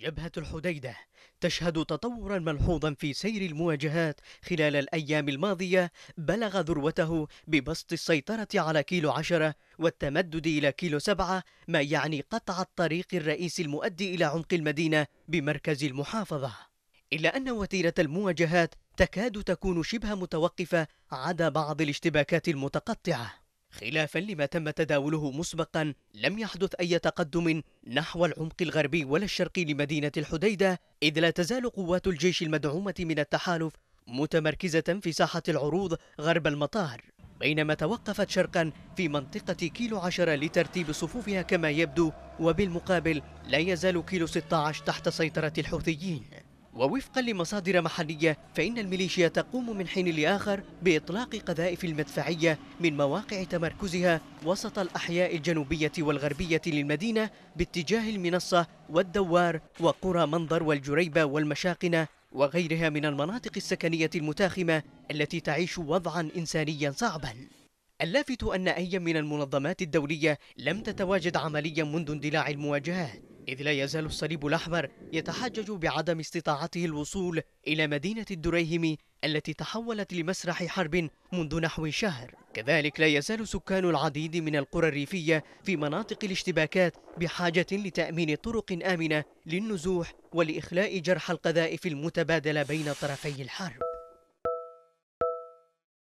جبهة الحديدة تشهد تطورا ملحوظا في سير المواجهات خلال الأيام الماضية بلغ ذروته ببسط السيطرة على كيلو عشرة والتمدد إلى كيلو سبعة ما يعني قطع الطريق الرئيسي المؤدي إلى عمق المدينة بمركز المحافظة إلا أن وتيرة المواجهات تكاد تكون شبه متوقفة عدا بعض الاشتباكات المتقطعة خلافا لما تم تداوله مسبقا لم يحدث أي تقدم نحو العمق الغربي ولا الشرقي لمدينة الحديدة إذ لا تزال قوات الجيش المدعومة من التحالف متمركزة في ساحة العروض غرب المطار بينما توقفت شرقا في منطقة كيلو عشرة لترتيب صفوفها كما يبدو وبالمقابل لا يزال كيلو 16 تحت سيطرة الحوثيين ووفقا لمصادر محلية فإن الميليشيا تقوم من حين لآخر بإطلاق قذائف المدفعية من مواقع تمركزها وسط الأحياء الجنوبية والغربية للمدينة باتجاه المنصة والدوار وقرى منظر والجريبة والمشاقنة وغيرها من المناطق السكنية المتاخمة التي تعيش وضعا إنسانيا صعبا اللافت أن أي من المنظمات الدولية لم تتواجد عمليا منذ اندلاع المواجهات إذ لا يزال الصليب الأحمر يتحجج بعدم استطاعته الوصول إلى مدينة الدريهمي التي تحولت لمسرح حرب منذ نحو شهر كذلك لا يزال سكان العديد من القرى الريفية في مناطق الاشتباكات بحاجة لتأمين طرق آمنة للنزوح ولإخلاء جرح القذائف المتبادلة بين طرفي الحرب